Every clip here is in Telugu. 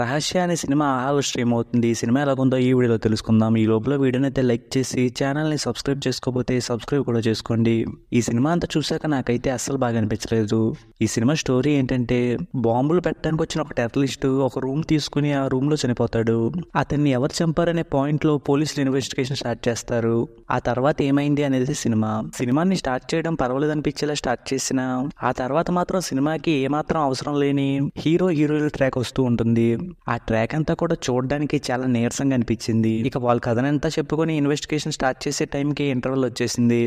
రహస్య అనే సినిమా ఆహాలో స్ట్రీమ్ అవుతుంది ఈ సినిమా ఉందో ఈ వీడియోలో తెలుసుకుందాం ఈ లోపల వీడియోని అయితే లైక్ చేసి ఛానల్ని సబ్స్క్రైబ్ చేసుకోకపోతే సబ్స్క్రైబ్ కూడా చేసుకోండి ఈ సినిమా అంతా చూసాక నాకైతే అస్సలు బాగా అనిపించలేదు ఈ సినిమా స్టోరీ ఏంటంటే బాంబులు పెట్టడానికి వచ్చిన ఒక టెర్రలిస్ట్ ఒక రూమ్ తీసుకుని ఆ రూమ్లో చనిపోతాడు అతన్ని ఎవరు చంపారనే పాయింట్లో పోలీసులు ఇన్వెస్టిగేషన్ స్టార్ట్ చేస్తారు ఆ తర్వాత ఏమైంది అనేది సినిమా సినిమాని స్టార్ట్ చేయడం పర్వాలేదు అనిపించేలా స్టార్ట్ చేసిన ఆ తర్వాత మాత్రం సినిమాకి ఏమాత్రం అవసరం లేని హీరో హీరోయిన్ ట్రాక్ వస్తూ ఉంటుంది ఆ ట్రాక్ అంతా కూడా చూడడానికి చాలా నీరసంగా అనిపించింది ఇక వాళ్ళ కథనంతా చెప్పుకొని ఇన్వెస్టిగేషన్ స్టార్ట్ చేసే టైంకి ఇంటర్వెల్ వచ్చేసింది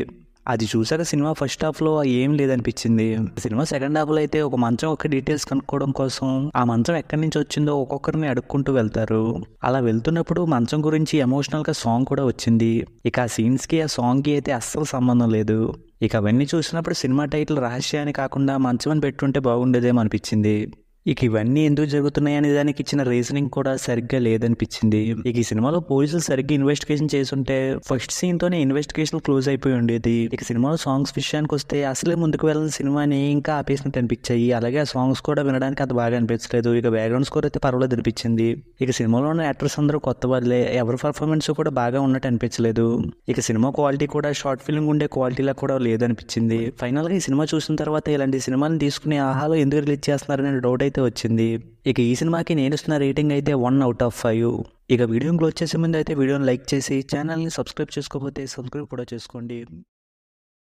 అది చూసాక సినిమా ఫస్ట్ హాఫ్ లో ఏం లేదనిపించింది సినిమా సెకండ్ హాఫ్ లో అయితే ఒక మంచం ఒక డీటెయిల్స్ కనుక్కోవడం కోసం ఆ మంచం ఎక్కడి నుంచి వచ్చిందో ఒక్కొక్కరిని అడుక్కుంటూ వెళ్తారు అలా వెళ్తున్నప్పుడు మంచం గురించి ఎమోషనల్ గా సాంగ్ కూడా వచ్చింది ఇక ఆ సీన్స్ కి ఆ సాంగ్ కి అయితే అస్సలు సంబంధం లేదు ఇక అవన్నీ చూసినప్పుడు సినిమా టైటిల్ రహస్యాన్ని కాకుండా మంచం అని పెట్టుంటే బాగుండేదేమో అనిపించింది ఇక ఇవన్నీ ఎందుకు జరుగుతున్నాయి అనే దానికి ఇచ్చిన రీజనింగ్ కూడా సరిగ్గా లేదనిపించింది ఇక ఈ సినిమాలో పోలీసులు సరిగ్గా ఇన్వెస్టిగేషన్ చేస్తుంటే ఫస్ట్ సీన్ తోనే ఇన్వెస్టిగేషన్ క్లోజ్ అయిపోయి ఉండేది ఇక సినిమాలో సాంగ్స్ విషయానికి వస్తే అసలే ముందుకు వెళ్ళిన సినిమాని ఇంకా ఆపేసినట్టు అనిపించాయి అలాగే ఆ సాంగ్స్ కూడా వినడానికి అంత బాగా అనిపించలేదు ఇక బ్యాక్గ్రౌండ్ స్కోర్ అయితే పర్వాలేదు అనిపించింది ఇక సినిమాలో ఉన్న యాక్టర్స్ అందరూ కొత్త వాళ్ళే ఎవరి పర్ఫార్మెన్స్ కూడా బాగా ఉన్నట్టు అనిపించలేదు ఇక సినిమా క్వాలిటీ కూడా షార్ట్ ఫిల్మ్ ఉండే క్వాలిటీలా కూడా లేదనిపించింది ఫైనల్గా ఈ సినిమా చూసిన తర్వాత ఇలాంటి సినిమాని తీసుకునే ఆహాలో ఎందుకు రిలీజ్ చేస్తున్నారనే డౌట్ అయితే వచ్చింది ఇక ఈ సినిమాకి నేను ఇస్తున్న రేటింగ్ అయితే వన్ అవుట్ ఆఫ్ ఫైవ్ ఇక వీడియోని క్లోజ్ చేసే ముందు అయితే వీడియోని లైక్ చేసి ఛానల్ని సబ్స్క్రైబ్ చేసుకోకపోతే సబ్స్క్రైబ్ కూడా చేసుకోండి